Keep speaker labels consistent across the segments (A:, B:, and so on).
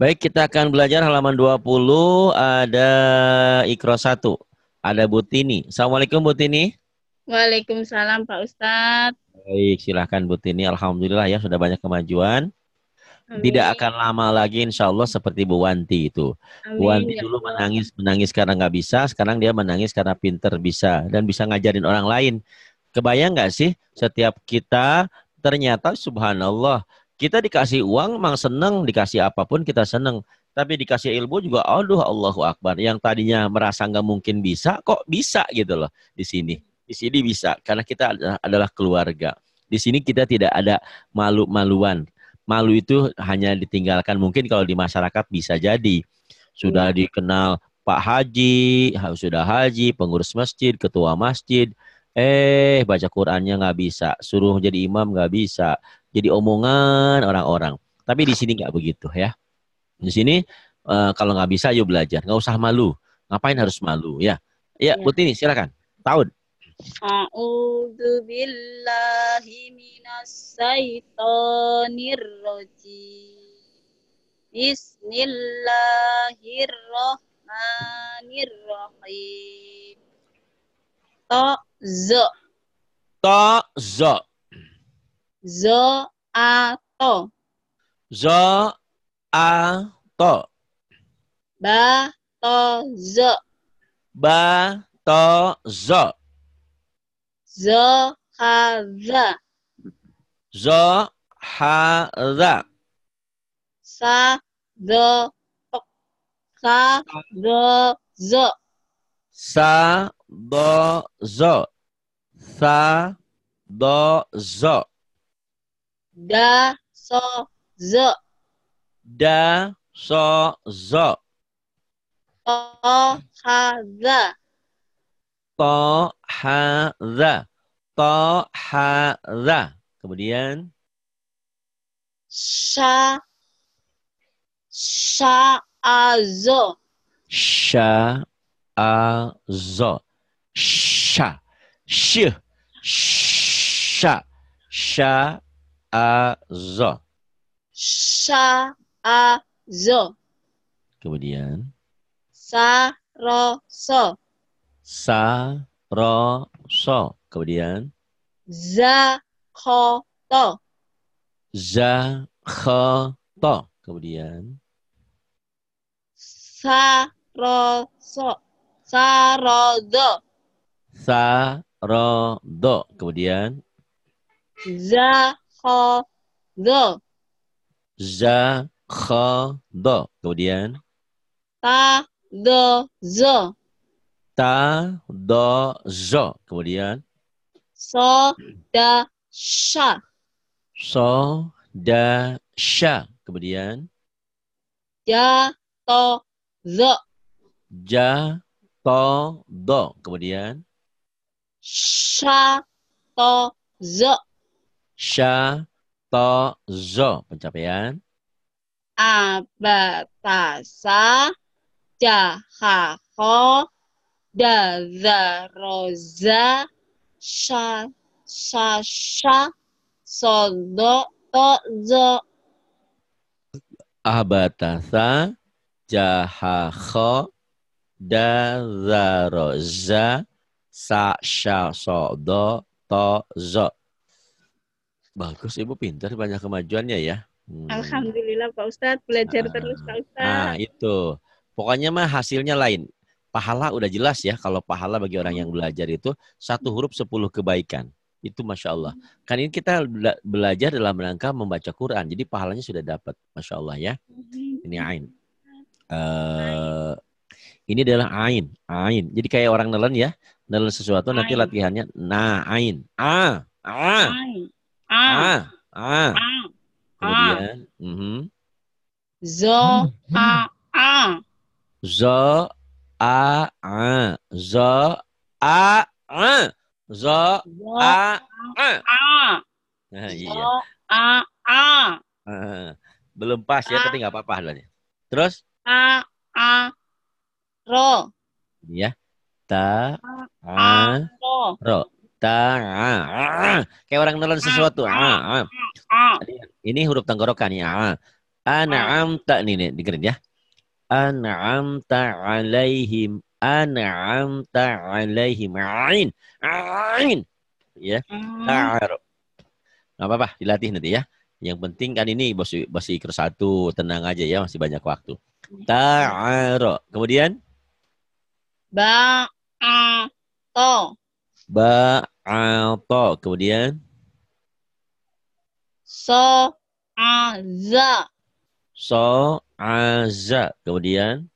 A: Baik, kita akan belajar halaman 20 ada Ikro 1. Ada Butini. Assalamualaikum Butini.
B: Waalaikumsalam Pak Ustadz.
A: Baik, silahkan Butini. Alhamdulillah ya sudah banyak kemajuan. Amin. Tidak akan lama lagi insya Allah seperti Bu Wanti itu. Amin, Bu Wanti ya dulu menangis, menangis karena nggak bisa. Sekarang dia menangis karena pinter bisa. Dan bisa ngajarin orang lain. Kebayang nggak sih setiap kita ternyata subhanallah kita dikasih uang memang seneng, dikasih apapun kita seneng. Tapi dikasih ilmu juga, aduh Allahu Akbar. Yang tadinya merasa nggak mungkin bisa, kok bisa gitu loh di sini. Di sini bisa, karena kita adalah keluarga. Di sini kita tidak ada malu-maluan. Malu itu hanya ditinggalkan. Mungkin kalau di masyarakat bisa jadi. Sudah iya. dikenal Pak Haji, sudah haji, pengurus masjid, ketua masjid, eh baca Qurannya nggak bisa, suruh jadi imam nggak bisa, jadi omongan orang-orang. Tapi di sini nggak begitu ya. Di sini uh, kalau nggak bisa yuk belajar, nggak usah malu. Ngapain harus malu ya? Ya, ya. ini silakan. Tahun.
B: A'udzu billahi minas syaitonir rajim. Zo a to. Zo a to. Ba to zo.
A: Ba to zo.
B: Zo ha za.
A: Zo ha za.
B: Sa zo to. Sa do zo.
A: Sa do zo. Sa do zo.
B: Da, so, z
A: Da, so, zo.
B: To, ha, za.
A: To, ha, za. To, ha, za. Kemudian.
B: Sha, sha, a, z
A: Sha, a, z Sha. sh Sha. Sha a zo.
B: Sha a zo.
A: Kemudian
B: sa ro so.
A: Sa ro so. Kemudian
B: za ko to.
A: Za ko to. Kemudian
B: sa ro so. Sa ro do.
A: Sa ro do. Kemudian
B: za kho do.
A: Za kho Kemudian
B: ta do zo.
A: Ta do zo. Kemudian
B: so da sha.
A: So da sha. Kemudian
B: ja to zo.
A: Ja to do. Kemudian
B: sha to zo
A: sha to zo pencapaian
B: abatasa jahako dazaroza sha sasha sodo tozo
A: abatasa jahako dazaroza sasha sodo tozo Bagus, Ibu pintar, banyak kemajuannya ya.
B: Hmm. Alhamdulillah Pak Ustadz, belajar ah. terus Pak Ustadz.
A: Nah itu, pokoknya mah hasilnya lain. Pahala udah jelas ya, kalau pahala bagi orang yang hmm. belajar itu satu huruf sepuluh kebaikan. Itu Masya Allah. Hmm. Kan ini kita belajar dalam rangka membaca Quran, jadi pahalanya sudah dapat. Masya Allah ya. Hmm. Ini Ain. Uh, ini adalah Ain. Ain. Jadi kayak orang nelen ya, nelen sesuatu nanti latihannya. Nah, Ain. A. A. Ain. A. A. A. Kemudian. A. Ah. Mm -hmm.
B: Zo. A. A.
A: Zo. A. A. Zo. A. A. Zo.
B: A. A. A nah, iya. A. A.
A: Belum pas ya, ah. tapi nggak apa-apa lah. Terus?
B: A. A. Ro.
A: Iya. Ta.
B: A. Ro. Ro.
A: Ta. Ah, ah, kayak orang nelan sesuatu. Ah, ini huruf tenggorokan ya. An'amta nih nih dengerin ya. An'amta alaihim. An'amta alaihim. Ain. Ain. Ya. Ta'ar. Enggak apa-apa, dilatih nanti ya. Yang penting kan ini bos bos ikr satu, tenang aja ya, masih banyak waktu. Ta'aro. Kemudian?
B: ba to
A: Ba'ata. Kemudian?
B: So'aza.
A: So'aza. Kemudian?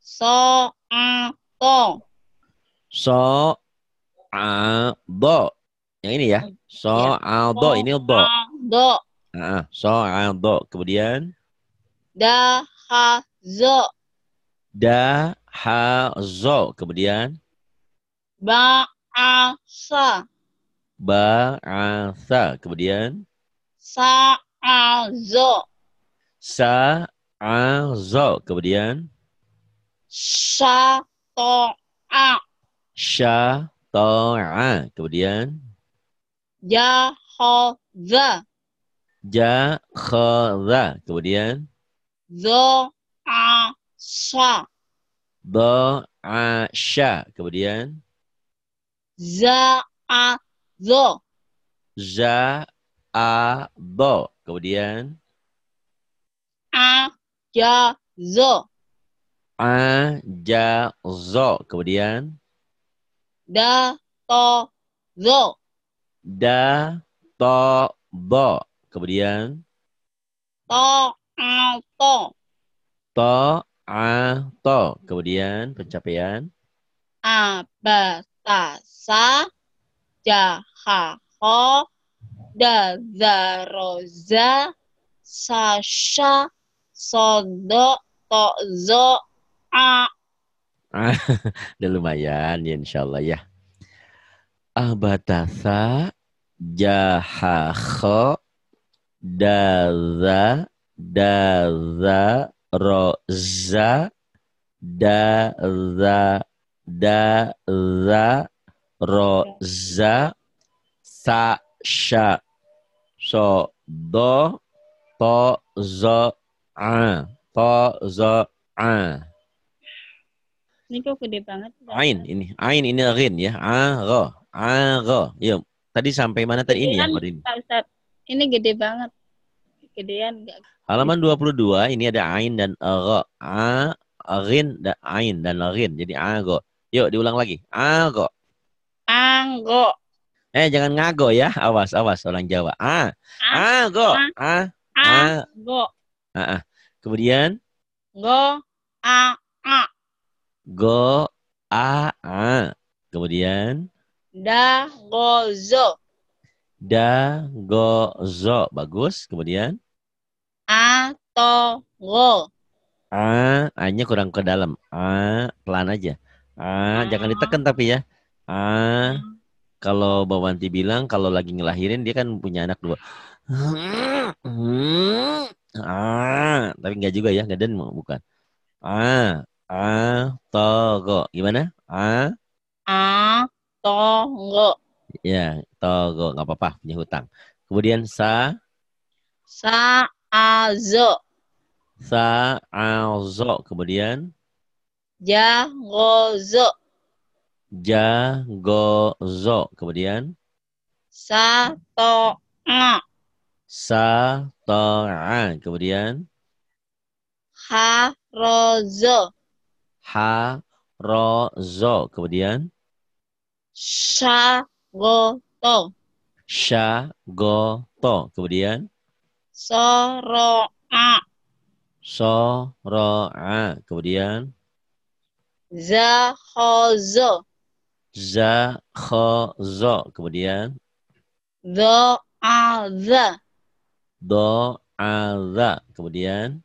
B: So'ato.
A: So'ado. Yang ini ya. So'ado. Iya. Ini do. Do. so'ado. Kemudian?
B: Dahazo.
A: Dahazo. Kemudian?
B: Ba' Ba'asa.
A: Ba'asa. Kemudian?
B: Sa'azo.
A: Sa'azo. Kemudian?
B: Sa'to'a.
A: Sa'to'a. Kemudian?
B: Ya'ho'za.
A: Ya'ho'za. Kemudian?
B: Zo'a'sa.
A: Do'a'sa. Kemudian? Do
B: za a zo
A: za a bo kemudian
B: a ja zo
A: a ja zo kemudian
B: da to zo
A: da to bo kemudian
B: to a to
A: to a to kemudian pencapaian
B: ba ta sa ja ha ho da za a
A: udah lumayan ya insya Allah ya abatasa jahaho daza daza roza daza da za ro za sa sha so do to zo a to zo a
B: ini kok gede banget ain
A: ini ain ini rin ya a ro a ro ya tadi sampai mana tadi ini ya ini
B: ini gede banget gedean
A: halaman 22 ini ada ain dan ro a rin dan ain dan rin jadi a ro Yuk diulang lagi. Anggo.
B: Anggo.
A: Eh jangan ngago ya. Awas awas orang Jawa. Ah.
B: Anggo.
A: Ah. Anggo. Ah. Kemudian
B: go a a.
A: Go a a. Kemudian
B: da go zo.
A: Da go zo. Bagus. Kemudian
B: a to go.
A: A, A-nya kurang ke dalam. A pelan aja. Ah, jangan ah. ditekan tapi ya. Ah. Hmm. Kalau Bawanti bilang kalau lagi ngelahirin dia kan punya anak dua.
B: Hmm.
A: Ah, tapi enggak juga ya, dan bukan. Ah, ah, togo. Gimana? Ah.
B: Ah, togo.
A: Ya, togo nggak apa-apa punya hutang. Kemudian sa
B: sa azo.
A: Sa azo kemudian
B: Jagozo.
A: Jagozo. Kemudian?
B: Sato'a.
A: Sato'a. Kemudian?
B: Harozo.
A: Harozo. Kemudian?
B: Shagoto.
A: Shagoto. Kemudian?
B: Soro'a.
A: Soro'a. Kemudian?
B: zo Zahozo.
A: zo Kemudian.
B: Do'adha.
A: za Kemudian.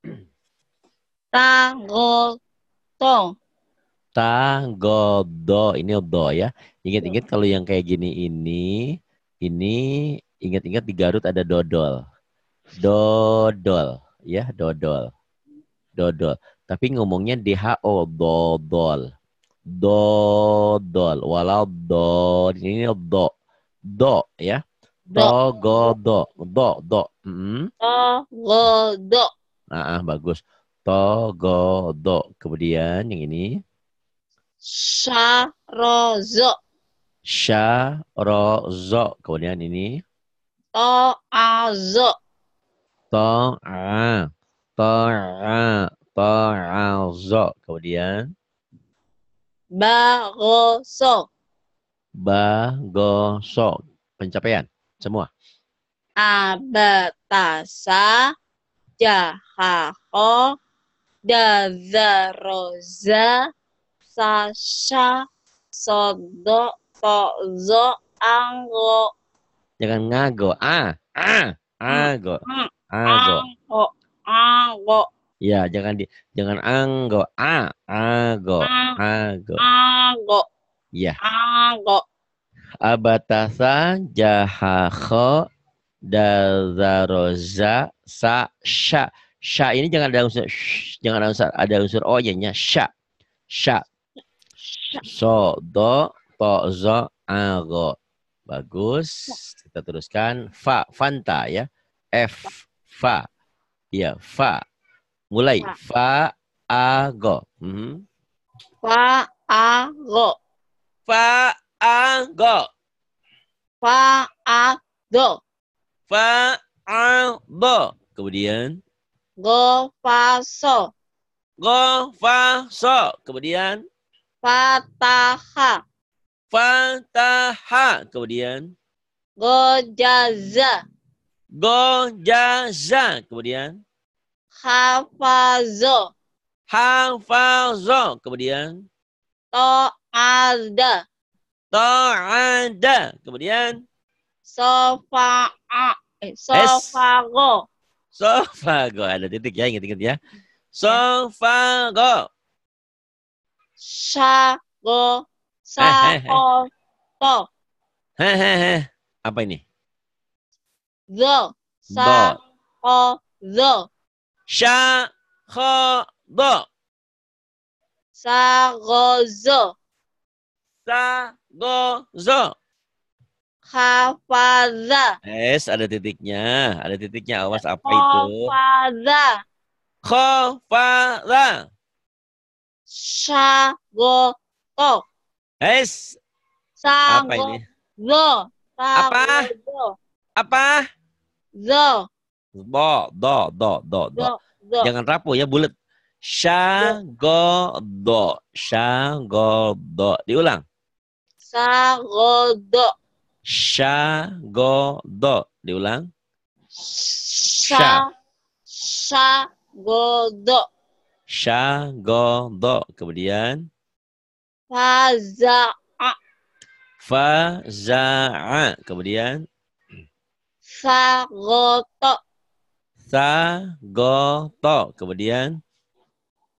B: Tagoto.
A: Tagodo. Ini do ya. Ingat-ingat iya. kalau yang kayak gini ini. Ini ingat-ingat di Garut ada dodol. Dodol. Ya, dodol. Dodol. Tapi ngomongnya DHO, dodol. Dodol. Walau do, ini do. Do, ya. Do, go, do. Do, do. hmm.
B: Do, go, do.
A: Ah, bagus. To, go, do. Kemudian yang ini.
B: Syarozo.
A: Syarozo. Kemudian ini. to to a to a Ba'azo. Kemudian.
B: Bagosok.
A: Bagosok. Pencapaian. Semua.
B: Abatasa Jahaho. dazaroza sasha sodo tozo anggo.
A: Jangan ngago. Ah, ah, mm, mm, ago. Ago. Anggo.
B: Anggo.
A: Ya, jangan di jangan anggo. A, anggo anggo
B: anggo Ya. anggo
A: Abatasa jahakho dazaroza sa sya. Sya ini jangan ada unsur jangan ada unsur ada unsur o nya nya sya. Sya. So do to zo ago. Bagus. Kita teruskan fa fanta ya. F fa. Ya, fa Mulai. Fa, a, go. Hmm.
B: Fa, a, go. Fa, a, go. Fa, a, do. Fa, a, bo.
A: Kemudian. Go, fa, so. Go, fa, so. Kemudian. ta ha. Kemudian. go go jaza, Kemudian hafazo. Hafazo. Kemudian?
B: To'ada. To'ada. Kemudian? Sofa'a. Eh, sofago.
A: Sofago. Ada titik ya, ingat-ingat ya.
B: Sofago. Sago. Sago. To. Apa ini? The. O. The. Syakhada. Sagozo. Sagozo. Hafaza.
A: Yes, ada titiknya. Ada titiknya. Awas apa itu?
B: Hafaza. Khafaza. Sagoto. Yes. sa Apa ini? Sagozo. Apa? Apa? Zo.
A: Do, do, do, do, do. Jangan rapuh ya, bulat. Syagodo. do Diulang.
B: Syagodo.
A: do Diulang.
B: Sya. Syagodo.
A: do Kemudian.
B: faza
A: a Kemudian.
B: Fagoto.
A: Sa, go, to. Kemudian?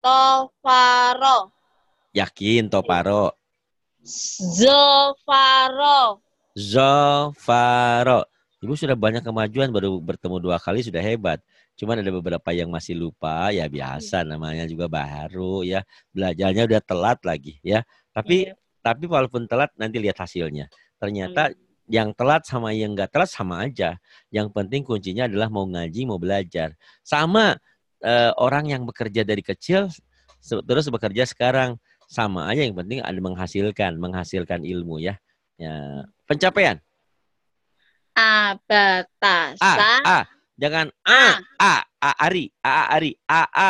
B: Tofaro.
A: Yakin faro
B: Zofaro.
A: Zofaro. Ibu sudah banyak kemajuan baru bertemu dua kali sudah hebat. Cuman ada beberapa yang masih lupa ya biasa hmm. namanya juga baru ya belajarnya udah telat lagi ya. Tapi yeah. tapi walaupun telat nanti lihat hasilnya. Ternyata hmm yang telat sama yang enggak telat sama aja. Yang penting kuncinya adalah mau ngaji, mau belajar. Sama eh, orang yang bekerja dari kecil terus bekerja sekarang sama aja yang penting ada menghasilkan, menghasilkan ilmu ya. Ya, pencapaian.
B: A batasan. A,
A: A. Jangan A, A, A, Ari, A, Ari, A, A,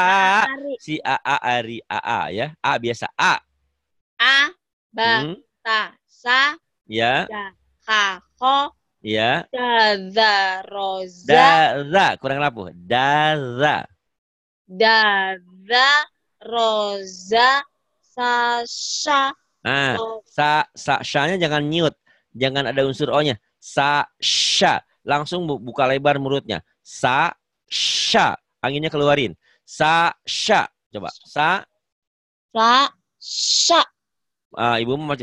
A: si A, A, Ari, A, A ya. A biasa A.
B: A, hmm? batasan. Ya kako Iya. Daza roza.
A: Daza kurang rapuh. Daza.
B: Daza roza sasha.
A: Nah sa sa nya jangan nyut, jangan ada unsur o-nya. Sa sha. Langsung buka lebar mulutnya. Sasha Anginnya keluarin. Sasha Coba. Sa sa sha. Ah, ibu mau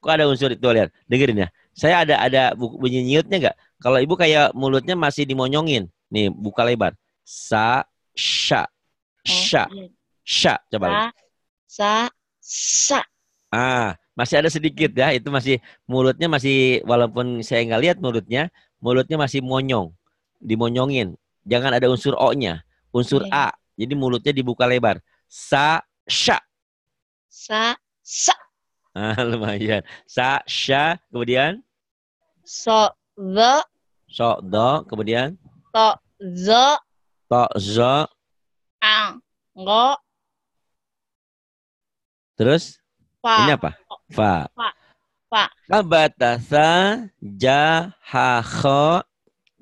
A: Kok ada unsur itu lihat? Dengerin ya. Saya ada ada bunyi nyiutnya nggak? Kalau ibu kayak mulutnya masih dimonyongin. Nih, buka lebar. Sa sya. Sya. Sya coba.
B: Sa sa.
A: Ah, masih ada sedikit ya. Itu masih mulutnya masih walaupun saya nggak lihat mulutnya, mulutnya masih monyong. Dimonyongin. Jangan ada unsur O-nya. Unsur iya. A. Jadi mulutnya dibuka lebar. Sa sya.
B: Sa sa.
A: Ah, lumayan. Sa, sya, kemudian?
B: So, the.
A: So, the, kemudian?
B: To, the.
A: To, the.
B: Ang, go.
A: Terus? Fa. Ini apa? Fa.
B: Fa. Fa.
A: Kabatasa, ja, ha,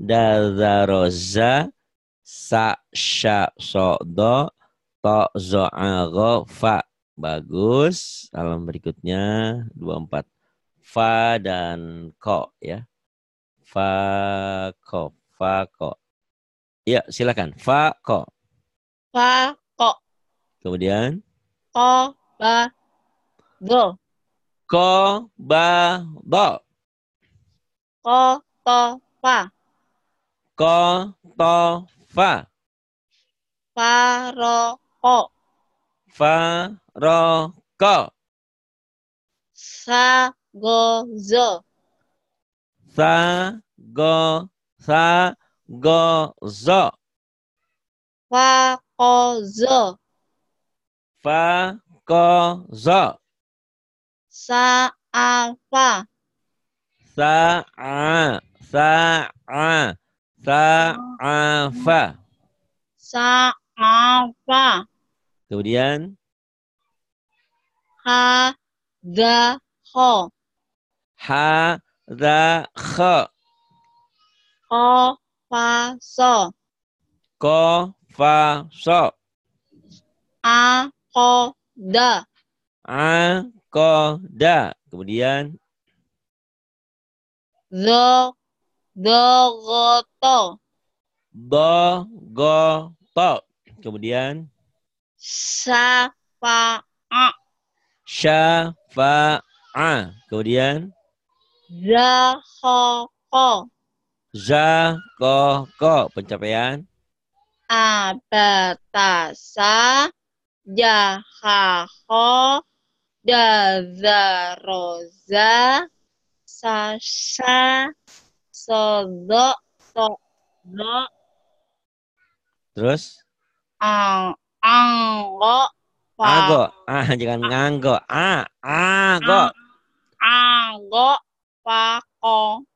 A: dazaroza, sa, sya, so, do, to, zo, anggo go, fa. Bagus. Alam berikutnya 24. Fa dan ko ya. Fa ko, fa ko. Ya silakan. Fa ko.
B: Fa ko. Kemudian ko ba do.
A: Ko ba do.
B: Ko to fa.
A: Ko to fa.
B: Fa ro ko.
A: Fa roko
B: sagozo
A: sa go zo sa go sa go zo
B: fa ko zo
A: fa ko zo
B: sa sa a
A: sa a
B: sa sa
A: kemudian
B: ha the ho
A: ha the ho,
B: ko fa so
A: ko fa so
B: a ko da
A: a ko da kemudian
B: the the go to
A: do go to kemudian
B: sa fa a
A: syafa'a. Kemudian
B: zakoko.
A: Zakoko pencapaian
B: abatasa jahaho dazaroza sasa sodo sodo terus ang anggo Ago.
A: Ah, jangan nganggo. Ah, ago.
B: Ago pako.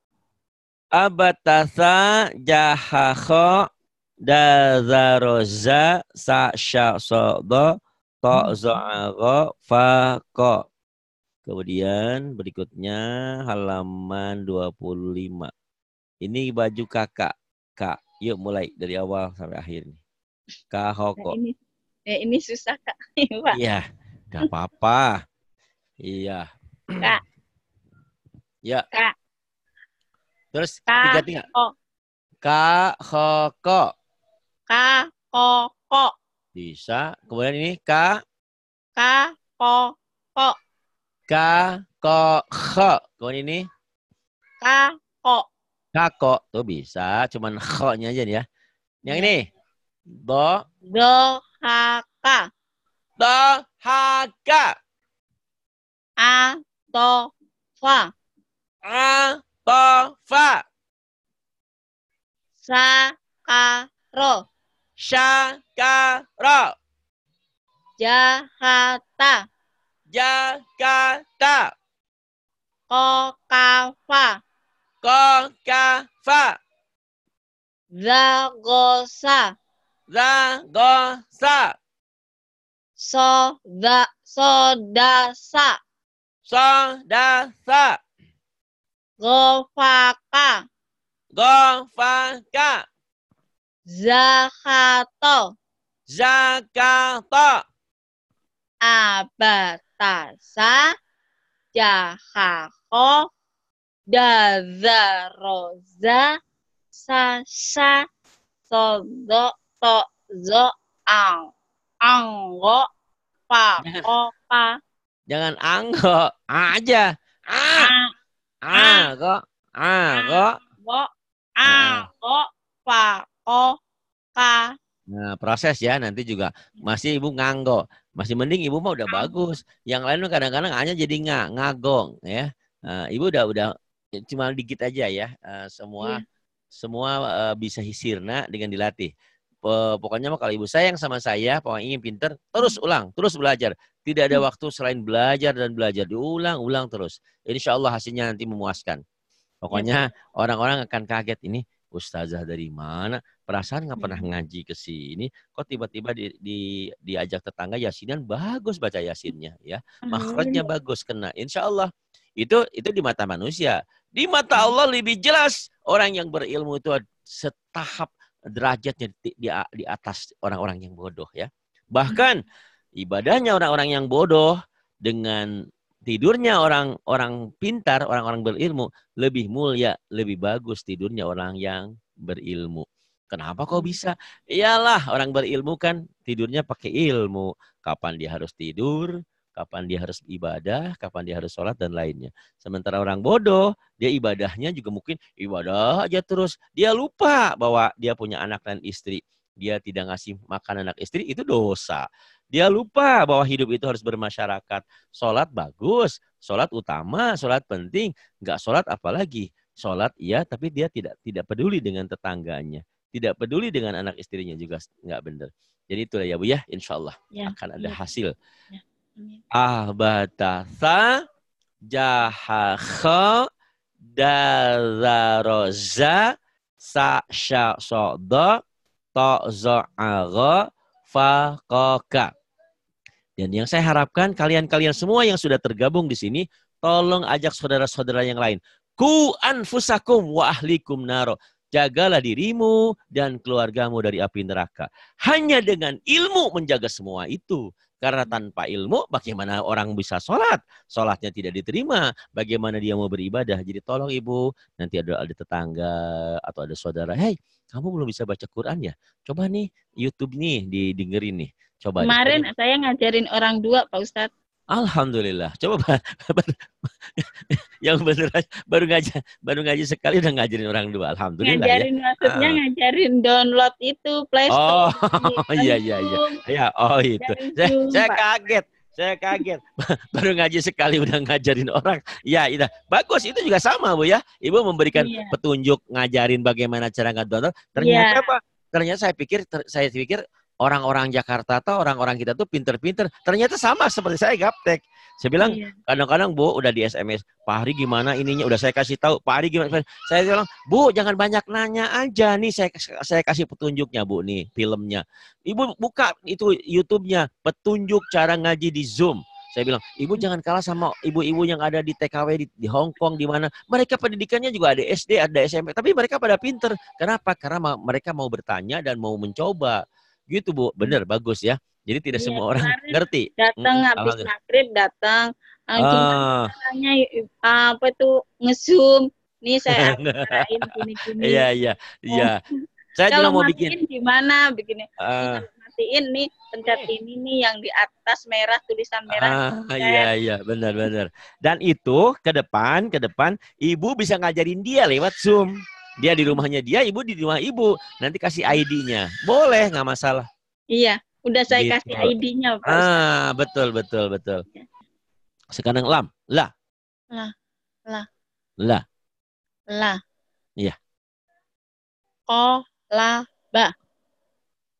A: Abatasa jahako dazaroza sasha sodo to'zo'ago fako. Kemudian berikutnya halaman 25. Ini baju kakak. Kak, yuk mulai dari awal sampai akhir nih. Hoko. Nah, ini
B: Ya, ini susah kak. Iya, iya,
A: nggak apa-apa. Iya. Kak. Ya. Kak. Terus ka, tiga tiga. kak Kak kak
B: Kak
A: Bisa. Kemudian ini kak
B: kak Koko.
A: kak Koko. Kemudian ini.
B: kak Koko.
A: kak Koko. Tuh bisa. Cuman ho-nya aja ya. Yang iya. ini. đó
B: Do ha ka. Do ha ka. A to fa. A to fa. Sa ka ro. Sa ka ro. Jakarta. Jakarta. Kokafa. Kokafa. Zagosa. za, go, sa. So, da, so, da, sa. So, da, sa. Go, fa, ka. Go, fa, ka. Zakato. ro Abatasa. sa sa Sasa. Sodo to zo ang anggo pa ko pa
A: jangan anggo a aja a anggo anggo
B: a anggo pa ko ka Nah,
A: proses ya nanti juga masih ibu nganggo. Masih mending ibu mah udah bagus. Yang lain kadang-kadang hanya jadi nggak ngagong ya. Uh, ibu udah udah cuma dikit aja ya. Uh, semua yeah. semua uh, bisa hisirna dengan dilatih pokoknya mah kalau ibu sayang sama saya, pokoknya ingin pinter, terus hmm. ulang, terus belajar. Tidak ada hmm. waktu selain belajar dan belajar. Diulang, ulang terus. Insya Allah hasilnya nanti memuaskan. Pokoknya iya. orang-orang akan kaget ini ustazah dari mana? Perasaan nggak pernah hmm. ngaji ke sini. Kok tiba-tiba di, di, diajak tetangga yasinan bagus baca yasinnya ya. Makhrajnya bagus kena. Insya Allah itu itu di mata manusia. Di mata Allah lebih jelas orang yang berilmu itu setahap derajatnya di, di, di atas orang-orang yang bodoh ya. Bahkan ibadahnya orang-orang yang bodoh dengan tidurnya orang-orang pintar, orang-orang berilmu lebih mulia, lebih bagus tidurnya orang yang berilmu. Kenapa kok bisa? Iyalah orang berilmu kan tidurnya pakai ilmu. Kapan dia harus tidur, kapan dia harus ibadah, kapan dia harus sholat, dan lainnya. Sementara orang bodoh, dia ibadahnya juga mungkin ibadah aja terus. Dia lupa bahwa dia punya anak dan istri. Dia tidak ngasih makan anak istri, itu dosa. Dia lupa bahwa hidup itu harus bermasyarakat. Sholat bagus, sholat utama, sholat penting. Nggak sholat apalagi. Sholat iya, tapi dia tidak tidak peduli dengan tetangganya. Tidak peduli dengan anak istrinya juga nggak benar. Jadi itulah ya Bu ya, insya Allah ya, akan ada ya. hasil. Ya Ahbatasa jahakha dazaroza sa'sya sodo to'zo'ago fakoka. Dan yang saya harapkan kalian-kalian semua yang sudah tergabung di sini, tolong ajak saudara-saudara yang lain. Ku anfusakum wa ahlikum naro. Jagalah dirimu dan keluargamu dari api neraka. Hanya dengan ilmu menjaga semua itu. Karena tanpa ilmu, bagaimana orang bisa sholat? Sholatnya tidak diterima. Bagaimana dia mau beribadah? Jadi tolong ibu, nanti ada, ada tetangga atau ada saudara, Hei, kamu belum bisa baca Quran ya? Coba nih YouTube nih didengerin nih. Coba. Kemarin
B: saya ngajarin orang dua, Pak Ustadz.
A: Alhamdulillah. Coba yang benar baru ngaji baru ngaji sekali udah ngajarin orang dua. Alhamdulillah. Ya. Ngajarin ya. maksudnya uh.
B: ngajarin download itu Play Store.
A: Oh iya iya iya. Ya oh itu. Saya, saya kaget. Saya kaget. Baru ngaji sekali udah ngajarin orang. Ya, itu bagus. Itu juga sama, Bu ya. Ibu memberikan yeah. petunjuk ngajarin bagaimana cara nggak download. Ternyata yeah. apa? Ternyata saya pikir ter, saya pikir orang-orang Jakarta atau orang-orang kita tuh pinter-pinter. Ternyata sama seperti saya gaptek. Saya bilang iya. kadang-kadang Bu udah di SMS, Pak Hari gimana ininya? Udah saya kasih tahu Pak Hari gimana. Saya bilang Bu jangan banyak nanya aja nih saya saya kasih petunjuknya Bu nih filmnya. Ibu buka itu YouTube-nya petunjuk cara ngaji di Zoom. Saya bilang, ibu jangan kalah sama ibu-ibu yang ada di TKW di, di Hong Kong di mana. Mereka pendidikannya juga ada SD, ada SMP, tapi mereka pada pinter. Kenapa? Karena mereka mau bertanya dan mau mencoba. Gitu Bu, hmm. bener bagus ya. Jadi tidak iya, semua orang ngerti. Datang hmm, habis
B: maghrib datang, ah. cuma apa tuh ngesum. Nih saya bicarain gini-gini. Iya
A: iya iya. Oh. Saya kalau juga mau bikin
B: gimana begini. Uh, matiin nih pencet ini nih yang di atas merah tulisan merah. Ah, iya iya
A: benar benar. Dan itu ke depan ke depan ibu bisa ngajarin dia lewat Zoom. Dia di rumahnya dia, ibu di rumah ibu. Nanti kasih ID-nya. Boleh, nggak masalah.
B: Iya, udah saya gitu. kasih ID-nya. Ah,
A: betul, betul, betul. Iya. Sekarang lam, lah.
B: Lah lah lah lah. Iya. Ko, la, ba.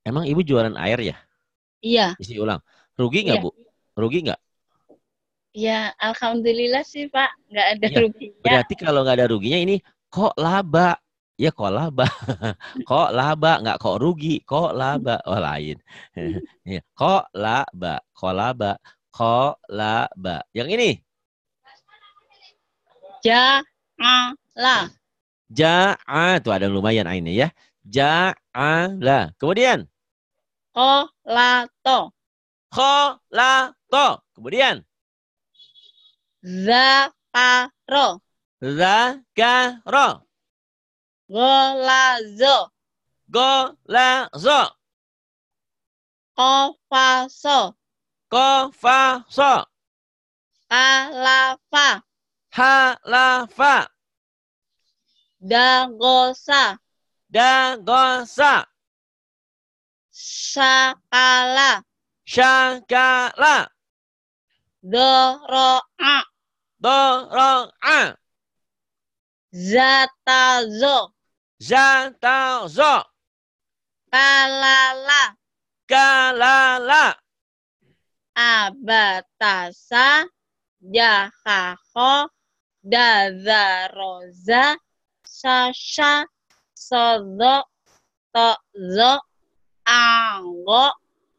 A: Emang ibu jualan air ya? Iya. Isi ulang. Rugi nggak, iya. Bu? Rugi nggak?
B: Iya. alhamdulillah sih Pak, nggak ada iya. ruginya. Berarti
A: kalau nggak ada ruginya ini kok laba Ya kok laba, kok laba, nggak kok rugi, kok laba, oh lain. ya, kok laba, kok laba, kok laba. Yang ini?
B: ja a
A: ja a itu ada lumayan ini ya. ja a Ja'ala. Kemudian?
B: Kolato. Kolato. Kemudian? Zakaro. Zakaro. Golazo. Golazo. Kofaso. Kofaso. Halafa. Halafa. Dagosa. Dagosa. sakala Syakala. Doro'a. Doro'a. Zatazo za zo kalala kalala abatasa jahaho dazaroza sasha sodo tozo anggo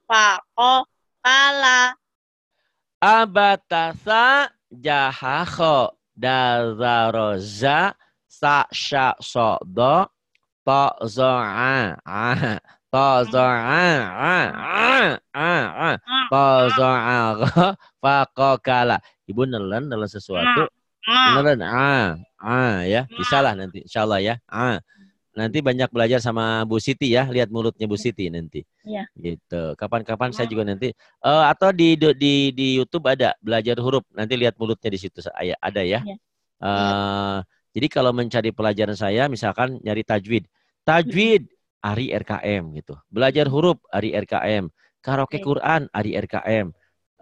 B: pako kala abatasa
A: jahaho dazaroza sasha sodo a Taza'a. Taza'a. Fakokala. Ibu nelen, nelen sesuatu. Nelen. A. Ah, a ya. Bisa lah nanti. insyaallah ya. A. Ah. Nanti banyak belajar sama Bu Siti ya. Lihat mulutnya Bu Siti nanti. Iya. Gitu. Kapan-kapan saya iya. juga nanti. Uh, atau di, di di YouTube ada belajar huruf. Nanti lihat mulutnya di situ. saya Ada ya. ya. Uh, jadi kalau mencari pelajaran saya, misalkan nyari tajwid. Tajwid, Ari RKM gitu. Belajar huruf, Ari RKM. Karaoke Quran, Ari RKM. E,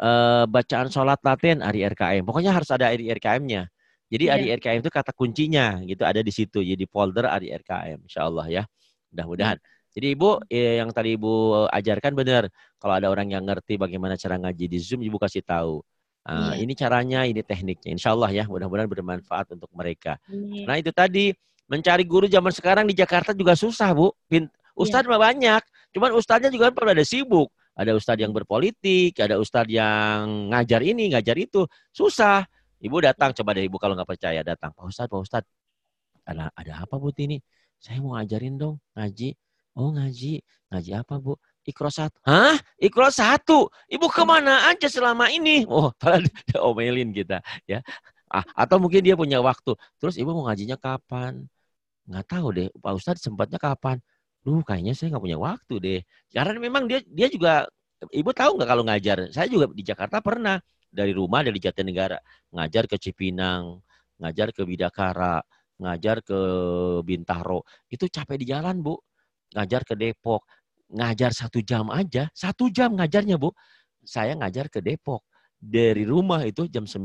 A: eh, bacaan sholat latin, Ari RKM. Pokoknya harus ada Ari RKM-nya. Jadi yeah. Ari RKM itu kata kuncinya gitu ada di situ. Jadi folder Ari RKM, insya Allah ya. Mudah-mudahan. Iya. Jadi Ibu ya yang tadi Ibu ajarkan benar. Kalau ada orang yang ngerti bagaimana cara ngaji di Zoom, Ibu kasih tahu. Uh, yeah. Ini caranya, ini tekniknya. Insya Allah ya, mudah-mudahan bermanfaat untuk mereka. Yeah. Nah itu tadi, mencari guru zaman sekarang di Jakarta juga susah, Bu. Iya. Ustadz yeah. banyak, cuman ustadznya juga kan pernah ada sibuk. Ada ustadz yang berpolitik, ada ustadz yang ngajar ini, ngajar itu. Susah. Ibu datang, coba deh ibu kalau nggak percaya datang. Pak Ustadz, Pak Ustadz, ada, ada apa Bu Tini? Saya mau ngajarin dong ngaji. Oh ngaji, ngaji apa Bu? Ikro satu. Hah? Ikro satu. Ibu iya. kemana aja selama ini? Oh, omelin kita ya. Ah, atau mungkin dia punya waktu. Terus ibu mau ngajinya kapan? Nggak tahu deh. Pak Ustadz sempatnya kapan? Duh, kayaknya saya nggak punya waktu deh. Karena memang dia dia juga ibu tahu nggak kalau ngajar? Saya juga di Jakarta pernah dari rumah dari Jatinegara ngajar ke Cipinang, ngajar ke Bidakara, ngajar ke Bintaro. Itu capek di jalan, Bu. Ngajar ke Depok, ngajar satu jam aja, satu jam ngajarnya Bu. Saya ngajar ke Depok. Dari rumah itu jam 9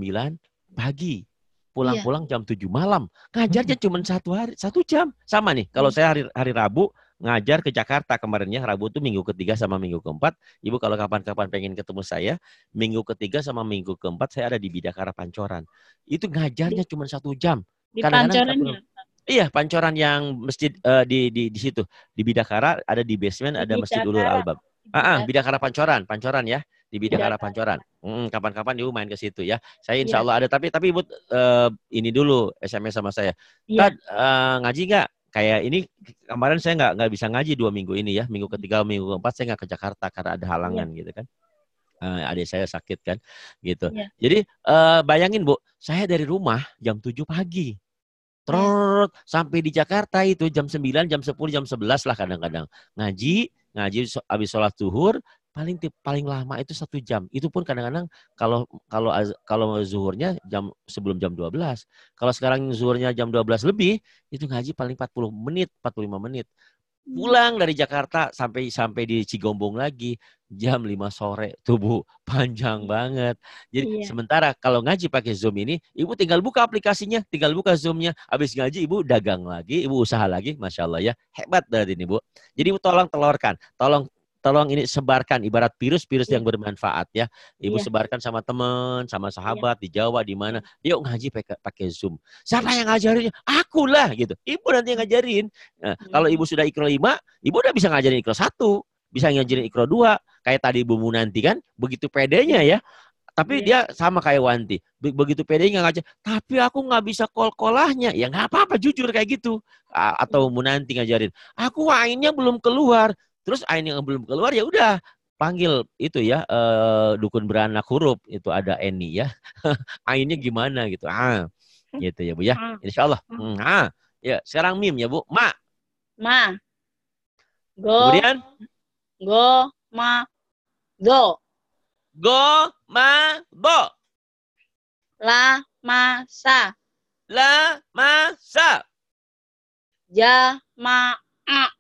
A: pagi. Pulang-pulang iya. jam 7 malam. Ngajarnya cuma satu hari, satu jam. Sama nih, kalau hmm. saya hari, hari Rabu, ngajar ke Jakarta kemarinnya Rabu tuh minggu ketiga sama minggu keempat. Ibu kalau kapan-kapan pengen ketemu saya, minggu ketiga sama minggu keempat saya ada di Bidakara Pancoran. Itu ngajarnya cuma satu jam. Di Pancoran Iya, pancoran yang masjid uh, di di di situ di Bidakara ada di basement ada Masjid Ulul Albab. Ah, ah, Bidakara Pancoran, Pancoran ya di Bidakara Pancoran. kapan kapan-kapan ibu main ke situ ya. Saya iya. insya Allah ada tapi tapi ibu uh, eh, ini dulu SMS sama saya. Iya. Tad uh, ngaji nggak? Kayak ini kemarin saya nggak nggak bisa ngaji dua minggu ini ya. Minggu ketiga, minggu keempat saya nggak ke Jakarta karena ada halangan iya. gitu kan uh, adik saya sakit kan gitu. Ya. Jadi uh, bayangin Bu, saya dari rumah jam 7 pagi Trot, sampai di Jakarta itu jam 9, jam 10, jam 11 lah kadang-kadang. Ngaji, ngaji habis sholat zuhur, paling paling lama itu satu jam. Itu pun kadang-kadang kalau kalau kalau zuhurnya jam sebelum jam 12. Kalau sekarang zuhurnya jam 12 lebih, itu ngaji paling 40 menit, 45 menit pulang dari Jakarta sampai sampai di Cigombong lagi jam 5 sore tubuh panjang iya. banget. Jadi iya. sementara kalau ngaji pakai Zoom ini Ibu tinggal buka aplikasinya, tinggal buka zoomnya. nya Habis ngaji Ibu dagang lagi, Ibu usaha lagi, Masya Allah ya. Hebat dari ini Bu. Jadi Ibu tolong telurkan, tolong tolong ini sebarkan ibarat virus-virus yang iya. bermanfaat ya. Ibu iya. sebarkan sama teman, sama iya. sahabat di Jawa di mana. Yuk ngaji pakai pakai Zoom. Siapa yang ngajarinnya? Akulah gitu. Ibu nanti yang ngajarin. Nah, kalau hmm. ibu sudah ikro 5, ibu udah bisa ngajarin ikro 1, bisa ngajarin ikro 2. Kayak tadi Bu nanti kan, begitu pedenya ya. Tapi yeah. dia sama kayak Wanti. Begitu pedenya ngajar, tapi aku nggak bisa kol-kolahnya. Ya nggak apa-apa, jujur kayak gitu. A atau nanti ngajarin. Aku ainnya belum keluar. Terus ain yang belum keluar ya udah panggil itu ya uh, dukun beranak huruf itu ada Eni ya ainnya gimana gitu ah hmm. gitu ya bu ya hmm. Insya Allah hmm. ah ya sekarang mim ya bu ma
B: ma go kemudian go ma do go ma bo la ma sa la ma sa ja ma a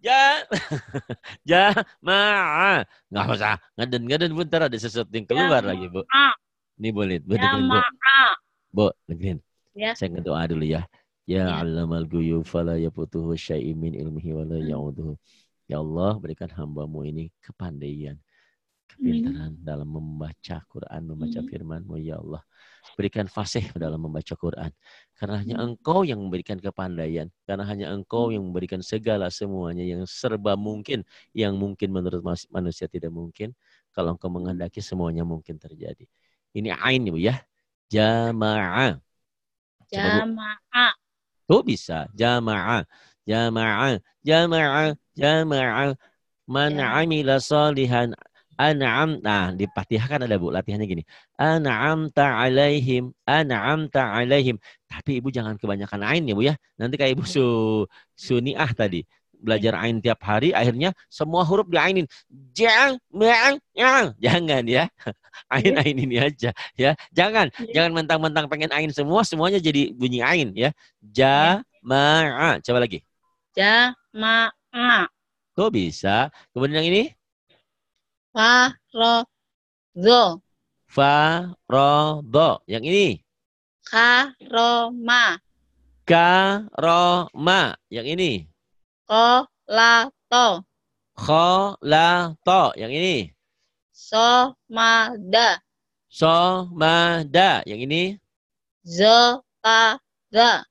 B: Ja,
A: ja, ma, nggak usah ngaden ngaden pun ada sesuatu yang ya, keluar ya, lagi bu. Ini boleh, bu ya, dengerin bu. Bu dengerin. Ya. Saya ngedoa dulu ya. Ya, ya. alamal guyub fala yaputuhu syaimin ilmihi wala hmm. yauduhu. Ya Allah, berikan hambamu ini kepandaian, hmm. kepintaran hmm. dalam membaca Quran, membaca hmm. firmanmu, ya Allah berikan fasih dalam membaca Quran. Karena hanya hmm. engkau yang memberikan kepandaian. Karena hanya engkau hmm. yang memberikan segala semuanya yang serba mungkin. Yang mungkin menurut manusia tidak mungkin. Kalau engkau menghendaki semuanya mungkin terjadi. Ini ain ibu ya. Jama'ah.
B: Jama'ah.
A: Tuh bisa. Jama'ah. Jama'ah. Jama'ah. Jama'ah. Man ya. amila salihan an'am nah di Fatihah kan ada Bu latihannya gini an'amta alaihim an'amta alaihim tapi Ibu jangan kebanyakan ain ya Bu ya nanti kayak Ibu su suniah tadi belajar ain tiap hari akhirnya semua huruf diainin jang meang yang jangan ya ain ain ini aja ya jangan iya. jangan mentang-mentang pengen ain semua semuanya jadi bunyi ain ya ja iya. -a. coba lagi
B: ja ma -a.
A: tuh bisa kemudian yang ini
B: Farodo,
A: Farodo, Yang ini.
B: Karoma.
A: Karoma. Yang ini.
B: Kolato.
A: Kolato. Yang ini.
B: Somada.
A: Somada. Yang ini.
B: Zotada.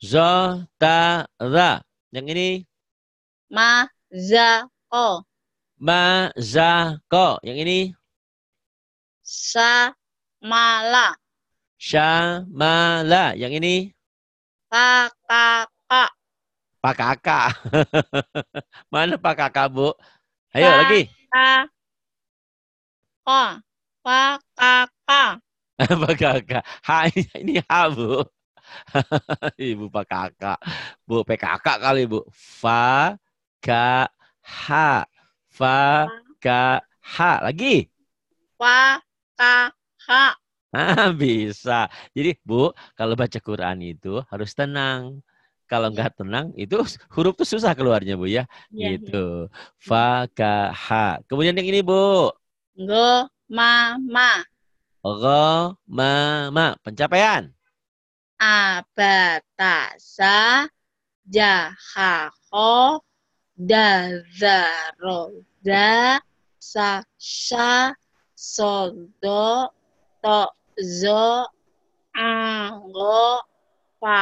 A: Zotara, Yang ini.
B: Mazako
A: mazako. Yang ini
B: Samala.
A: Syamala. Yang ini
B: Pakaka.
A: Pakaka. Mana pak Bu?
B: Ayo pa, lagi. Pakaka. Pak Pakaka.
A: Ha, ini ha, Bu. Ibu Pak Bu PKK kali, Bu. Fa ka ha. Fa, ka, ha. Lagi.
B: Fa, ka, ha.
A: Ah, bisa. Jadi, Bu, kalau baca Quran itu harus tenang. Kalau iya. nggak tenang, itu huruf tuh susah keluarnya, Bu, ya. ya gitu. Ya. Fa, iya. ka, ha. Kemudian yang ini, Bu.
B: Go, ma, ma.
A: Go, ma, ma. Pencapaian.
B: Abatasa jahaho da za ro da sa sha so do to zo a go fa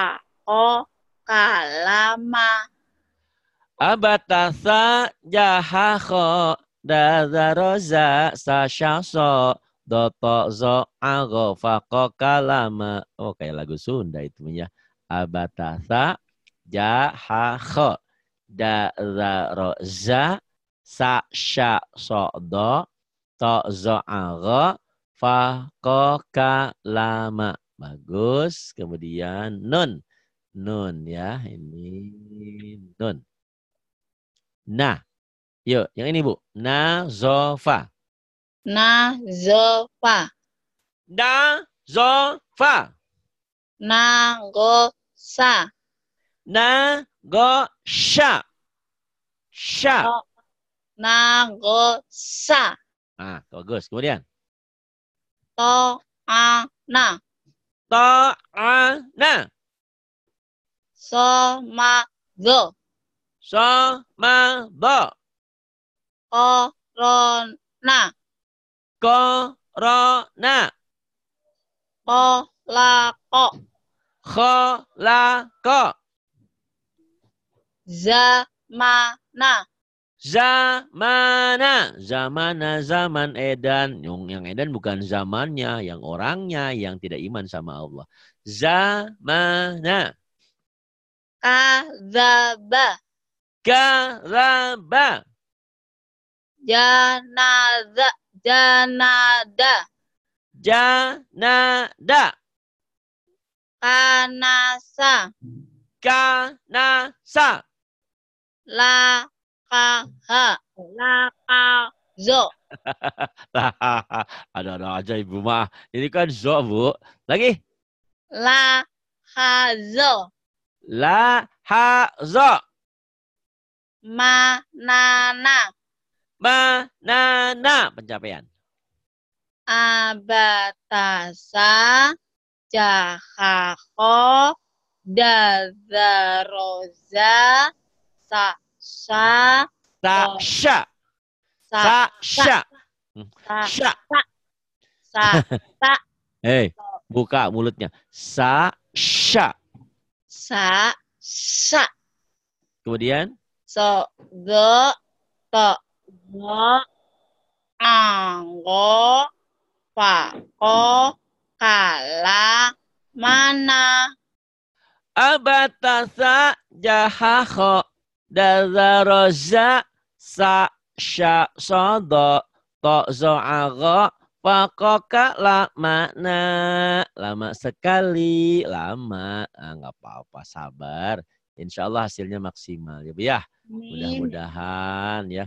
B: o kalama
A: abatasa ha kho da za ro za sa sha so do to zo a go fa ko kalama oh kayak lagu Sunda itu ya abatasa ha kho da za ro za sa sha so do to zo a ro fa ko ka lama bagus kemudian nun nun ya ini nun nah yuk yang ini bu na zo fa
B: na zo fa na zo fa na go sa na go sha nah, sha sa
A: ah bagus kemudian
B: to ana to ana so ma do so ma do corona corona la ko zamana. Zamana,
A: zamana, zaman edan. Yang, yang edan bukan zamannya, yang orangnya yang tidak iman sama Allah. Zamana.
B: Kadzaba. Kadzaba. Janada. Janada. Janada. Kanasa. Kanasa la ka ha la ka zo
A: ada ada aja ibu mah ini kan zo bu lagi
B: la ha zo la ha zo ma na na ma na na pencapaian abatasa jahako dadaroza sa sa sa sha sa sha hmm. sa sha sa sa
A: Hei, buka mulutnya. Sa sha.
B: Sa sha. Kemudian? So the the the anggo pako kala mana abatasa
A: jahaho Dazaro za sa sya sodo to ago Pakoka lama na lama sekali lama ah, nggak ah, apa-apa sabar insya Allah hasilnya maksimal ya bu ya mudah-mudahan ya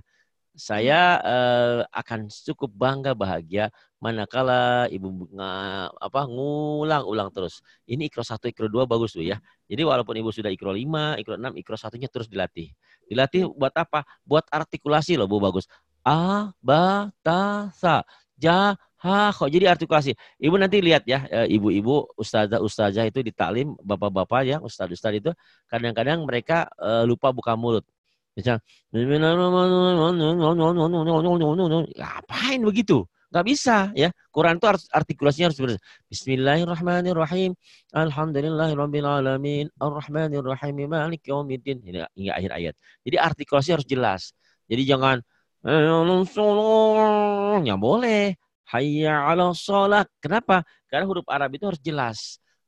A: saya uh, akan cukup bangga bahagia manakala ibu bunga apa ngulang-ulang terus. Ini ikro satu ikro dua bagus tuh ya. Jadi walaupun ibu sudah ikro lima ikro enam ikro satunya terus dilatih. Dilatih buat apa? Buat artikulasi loh Bu bagus. A, ba, ta, sa, ja, ha, kok jadi artikulasi. Ibu nanti lihat ya, eh, ibu-ibu, ustazah-ustazah itu di bapak-bapak yang ustaz-ustaz itu kadang-kadang mereka uh, lupa buka mulut Misal, ngapain ya, begitu? Gak bisa ya. Quran itu harus artikulasinya harus benar. Bismillahirrahmanirrahim. Alhamdulillahirrahmanirrahim. Ar-Rahmanirrahim. Malik yaumiddin. Ini hingga akhir ayat. Jadi artikulasi harus jelas. Jadi jangan Ya boleh. Hayya ala sholat. Kenapa? Karena huruf Arab itu harus jelas.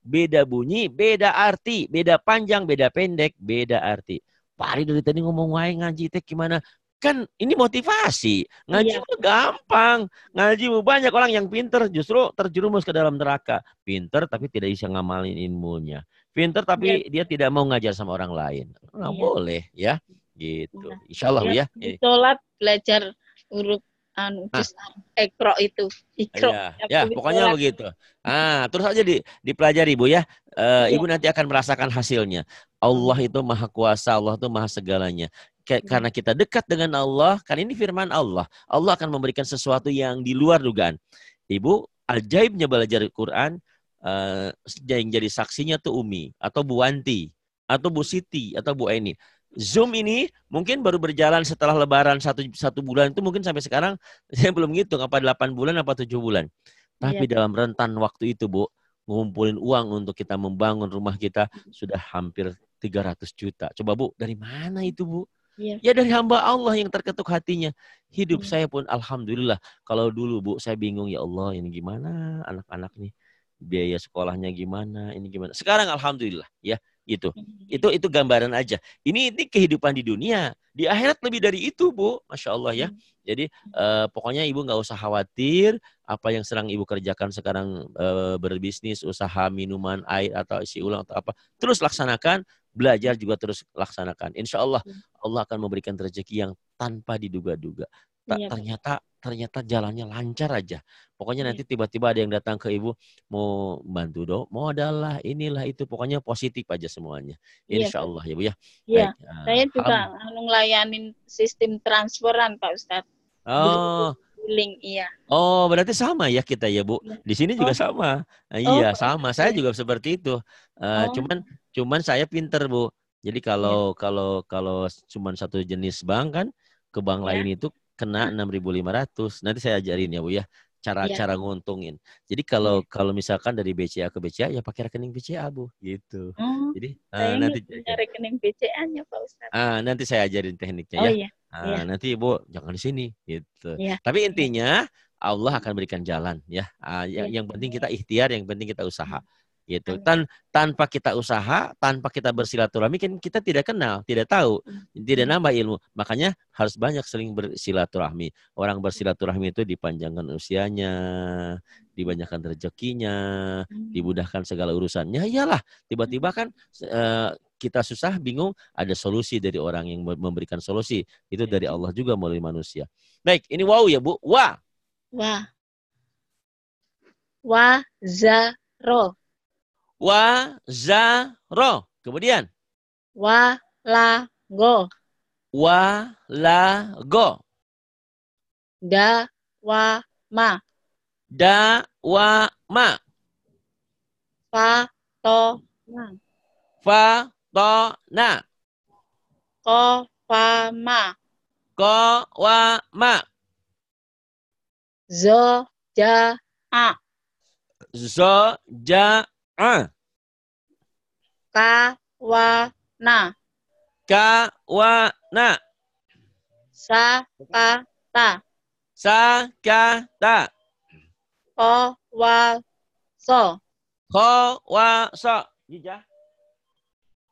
A: Beda bunyi, beda arti, beda panjang, beda pendek, beda arti. Pari dari tadi ngomong wae ngaji teh gimana? Kan ini motivasi. Ngaji iya. gampang. Ngaji banyak orang yang pinter justru terjerumus ke dalam neraka. Pinter tapi tidak bisa ngamalin ilmunya. Pinter tapi iya. dia tidak mau ngajar sama orang lain. Nah, iya. boleh ya. Gitu. Iya. Insyaallah Allah iya, ya.
B: Sholat belajar huruf anu terus anu, ekro itu ikro iya. ya, ya pokoknya begitu
A: ah terus aja di, dipelajari bu ya uh, ya. ibu nanti akan merasakan hasilnya Allah hmm. itu maha kuasa Allah itu maha segalanya hmm. karena kita dekat dengan Allah karena ini firman Allah Allah akan memberikan sesuatu yang di luar dugaan ibu ajaibnya belajar Quran uh, yang jadi saksinya tuh Umi atau Bu Wanti atau Bu Siti atau Bu Eni Zoom ini mungkin baru berjalan setelah Lebaran satu satu bulan itu mungkin sampai sekarang saya belum ngitung apa delapan bulan apa tujuh bulan. Tapi yeah. dalam rentan waktu itu, Bu, ngumpulin uang untuk kita membangun rumah kita sudah hampir 300 juta. Coba Bu, dari mana itu Bu? Yeah. Ya dari hamba Allah yang terketuk hatinya. Hidup yeah. saya pun alhamdulillah. Kalau dulu Bu, saya bingung ya Allah ini gimana anak-anak nih biaya sekolahnya gimana, ini gimana. Sekarang alhamdulillah ya itu hmm. Itu itu gambaran aja. Ini ini kehidupan di dunia. Di akhirat lebih dari itu, Bu. Masya Allah ya. Hmm. Jadi eh, pokoknya Ibu nggak usah khawatir apa yang sedang Ibu kerjakan sekarang eh, berbisnis, usaha minuman air atau isi ulang atau apa, terus laksanakan, belajar juga terus laksanakan. Insya Allah hmm. Allah akan memberikan rezeki yang tanpa diduga-duga. Ta iya, ternyata ternyata jalannya lancar aja. Pokoknya nanti iya. tiba-tiba ada yang datang ke ibu mau bantu dong, modal lah, inilah itu, pokoknya positif aja semuanya. Iya, Insya Allah ya bu ya. Iya, ah, saya juga
B: anu ngelayanin sistem transferan Pak Ustad.
A: Oh, link iya. Oh, berarti sama ya kita ya, Bu. Iya. Di sini juga oh. sama. Oh, iya, sama. Saya juga seperti itu. Uh, cuman cuman saya pinter, Bu. Jadi kalau kalau kalau cuman satu jenis bank kan ke bank lain itu kena 6.500. Nanti saya ajarin ya Bu ya cara yeah. cara nguntungin. Jadi kalau yeah. kalau misalkan dari BCA ke BCA ya pakai rekening BCA Bu gitu. Hmm, Jadi uh, nanti
B: punya rekening BCA nya Pak Ustaz. Uh,
A: ah, nanti saya ajarin tekniknya oh, ya. Iya. Uh, yeah. Iya. nanti bu jangan di sini gitu. Yeah. Tapi iya. intinya Allah akan berikan jalan ya. Uh, ah, yang iya. yang penting kita ikhtiar, yang penting kita usaha. Yeah gitu. Tan tanpa kita usaha, tanpa kita bersilaturahmi kan kita tidak kenal, tidak tahu, tidak nambah ilmu. Makanya harus banyak sering bersilaturahmi. Orang bersilaturahmi itu dipanjangkan usianya, dibanyakkan rezekinya, hmm. dimudahkan segala urusannya. Iyalah, tiba-tiba kan uh, kita susah, bingung, ada solusi dari orang yang memberikan solusi. Itu dari iya. Allah juga melalui manusia. Baik, ini wow ya, Bu. Wah.
B: Wah. zaro
A: Wa za ro. Kemudian.
B: Wa la go. Wa la go. Da wa ma. Da wa ma. Fa to na. Fa to na. Ko fa ma. Ko wa ma. Zo ja a. Zo ja A. Ah. Kawana. Kawana. Sakata.
A: Sakata.
B: Kowaso. Kowaso. Jijah.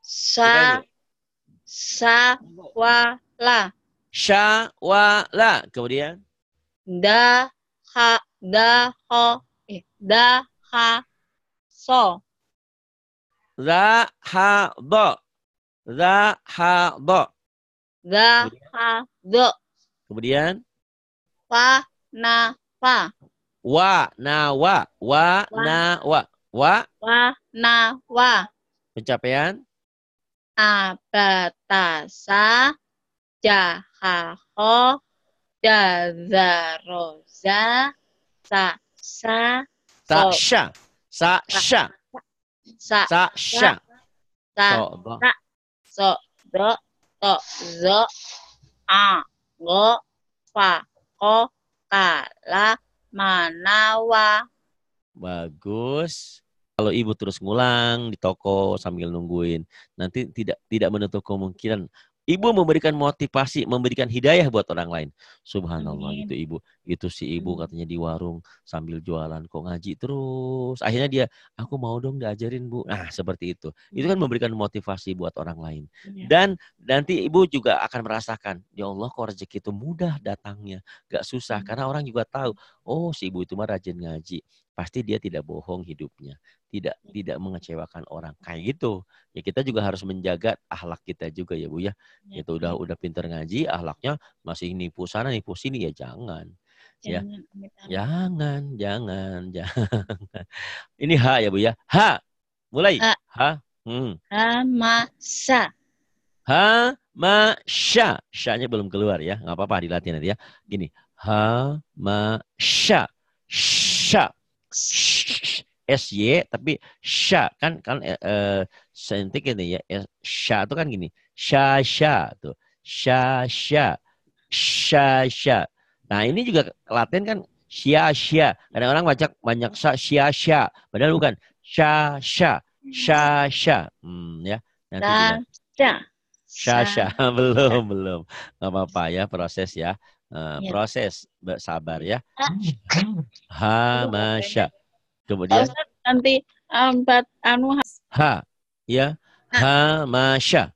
A: Sa.
B: Sawala. Syawala. Kemudian? Da. Ha. Da. Ho. Eh. Da. Ha so.
A: Zahado. Zahado.
B: Zahado. Kemudian? Wa na fa.
A: Wa na wa. Wa na wa. Wa.
B: Wa na wa.
A: Pencapaian?
B: Abatasa jahaho dazaroza sa sa. Tasha.
A: So. Sa
B: sha. Sa sa sha.
A: Sa sa
B: so do to zo a go fa ko ka la manawa.
A: Bagus. Kalau ibu terus ngulang di toko sambil nungguin, nanti tidak tidak menutup kemungkinan Ibu memberikan motivasi, memberikan hidayah buat orang lain. Subhanallah Amin. itu ibu itu si ibu hmm. katanya di warung sambil jualan kok ngaji terus akhirnya dia aku mau dong diajarin bu nah seperti itu itu kan hmm. memberikan motivasi buat orang lain iya. dan nanti ibu juga akan merasakan ya Allah kok rezeki itu mudah datangnya gak susah hmm. karena orang juga tahu oh si ibu itu mah rajin ngaji pasti dia tidak bohong hidupnya tidak tidak mengecewakan orang kayak gitu ya kita juga harus menjaga ahlak kita juga ya bu ya, ya. itu udah udah pinter ngaji ahlaknya masih nipu sana nipu sini ya jangan Ya. Jangan, amit, jangan, jangan, jangan. Ini H ya, Bu ya. H. Mulai. h h Hmm. h ma Syanya belum keluar ya. nggak apa-apa dilatih nanti ya. Gini. h ma sya. Sya. SY tapi sya kan kan eh, eh sentik ini ya. Sya itu kan gini. Sya sya tuh. Sya sya. Sya sya. Nah ini juga Latin kan sia sia. Kadang orang baca banyak sa sia sia, padahal bukan sya sya sya sya. Hmm, ya. Nanti sya sya sya belum belum nggak apa-apa ya proses ya. Uh, proses sabar ya. Ah. masya. Kemudian
B: nanti empat eh, anu
A: ha ya Ha masya.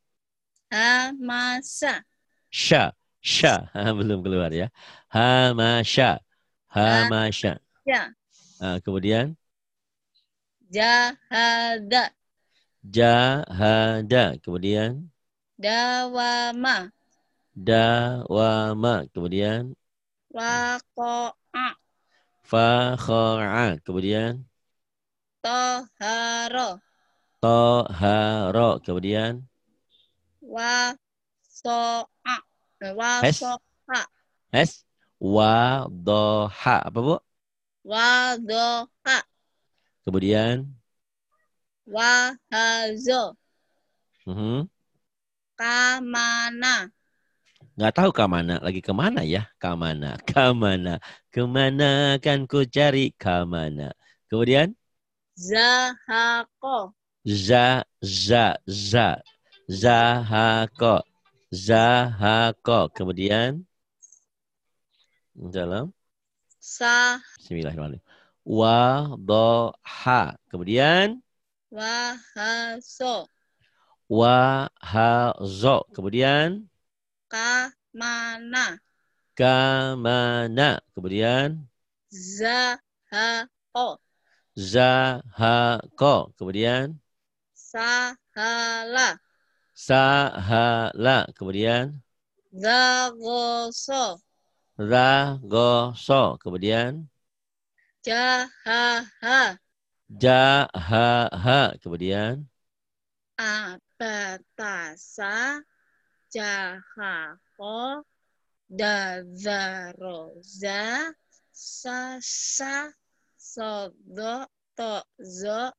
A: Sha Sya. Belum keluar ya. Hamasya. Hamasya. Ya. uh, kemudian?
B: Jahada.
A: Jahada. Kemudian?
B: Dawama.
A: Dawama. Kemudian?
B: Waqa'a.
A: Fakhara. Kemudian?
B: Toharo.
A: Toharo. Kemudian?
B: Waso'a. Wadoha.
A: Es? Wadoha. Apa, Bu?
B: Wadoha.
A: Kemudian?
B: Wahazo. Mm -hmm. Kamana.
A: Nggak tahu kamana. Lagi kemana ya? Kamana. Kamana. Kemana kan ku cari kamana. Kemudian?
B: Zahako.
A: Za, za, za. Zahako. Zahako. Kemudian dalam
B: sa
A: Bismillahirrahmanirrahim. Wa ha. Kemudian
B: wa so.
A: Wa zo. Kemudian
B: kamana.
A: na Kemudian ha ko. Kemudian
B: sahala.
A: Sahala. Kemudian?
B: Zagoso.
A: Zagoso. Kemudian?
B: Jahaha.
A: Jahaha. Kemudian?
B: Abatasa. Jahaho. Dazaroza. Sasa. Sodo. Tozo.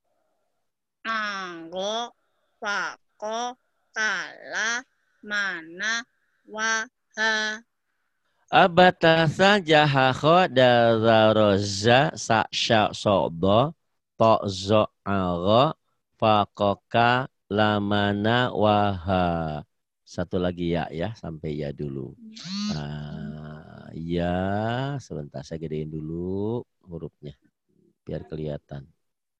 B: Anggo. Pako kala mana waha
A: Abatasa jahaho dararoza sa'sha so'bo to'zo aro fakoka lamana waha. Satu lagi ya ya sampai ya dulu. Uh, ya sebentar saya gedein dulu hurufnya biar kelihatan.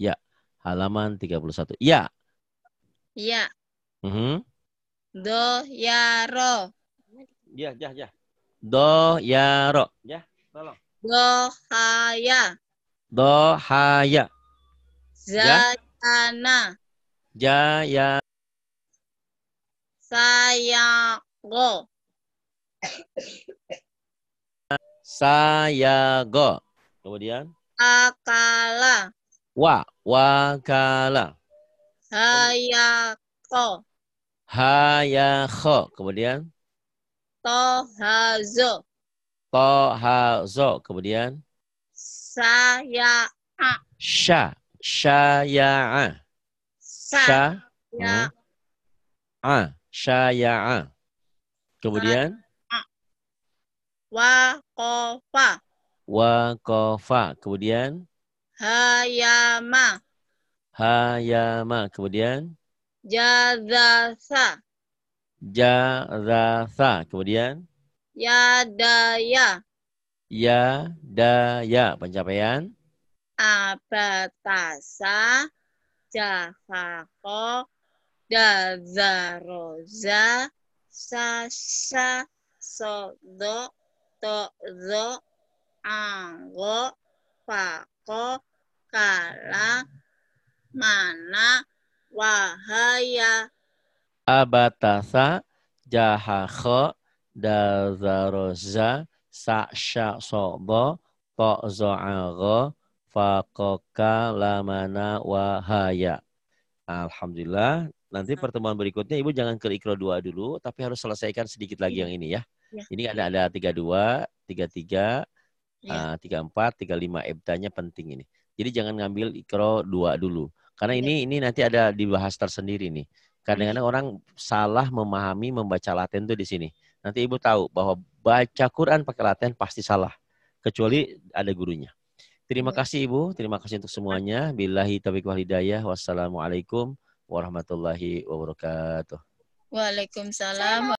A: Ya halaman 31. Ya. Ya. Mm -hmm.
B: Do ya ro.
A: Ya, ya, ya. Do ya ro.
B: Ya, tolong. Do haya.
A: Do haya.
B: Ya? Zayana.
A: Jaya.
B: Saya go.
A: Saya go. Kemudian.
B: Akala.
A: Wa. Wakala.
B: Hayako.
A: Ha ya kho. Kemudian
B: to ha zo.
A: To ha zo. Kemudian
B: sa ya a.
A: Sha. Sha ya hmm? a. Ah. Sa sha ya a. Sha ya a. Kemudian
B: wa ko fa.
A: Wa ko fa. Kemudian
B: hayama.
A: Hayama. Kemudian
B: Jadasa.
A: Jadasa. Kemudian?
B: Yadaya.
A: Yadaya. Pencapaian?
B: Abatasa. Jafako. Dazaroza. Sasa. Sodo. Tozo. Anggo. Fako. Kala. Mana wahaya
A: abatasa jahakho dazaroza sa'sha sobo to'zo'agha fakoka lamana wahaya. Alhamdulillah. Nanti nah. pertemuan berikutnya Ibu jangan ke ikro dua dulu, tapi harus selesaikan sedikit lagi iya. yang ini ya. ya. Ini ada ada tiga dua, tiga tiga, iya. ah, tiga empat, tiga lima. Ebtanya penting ini. Jadi jangan ngambil ikro dua dulu. Karena iya. ini ini nanti ada dibahas tersendiri nih. Kadang-kadang hmm. orang salah memahami membaca Latin tuh di sini. Nanti ibu tahu bahwa baca Quran pakai Latin pasti salah, kecuali ada gurunya. Terima iya. kasih ibu, terima kasih untuk semuanya. Billahi taufiq walhidayah. Wassalamualaikum warahmatullahi wabarakatuh.
B: Waalaikumsalam.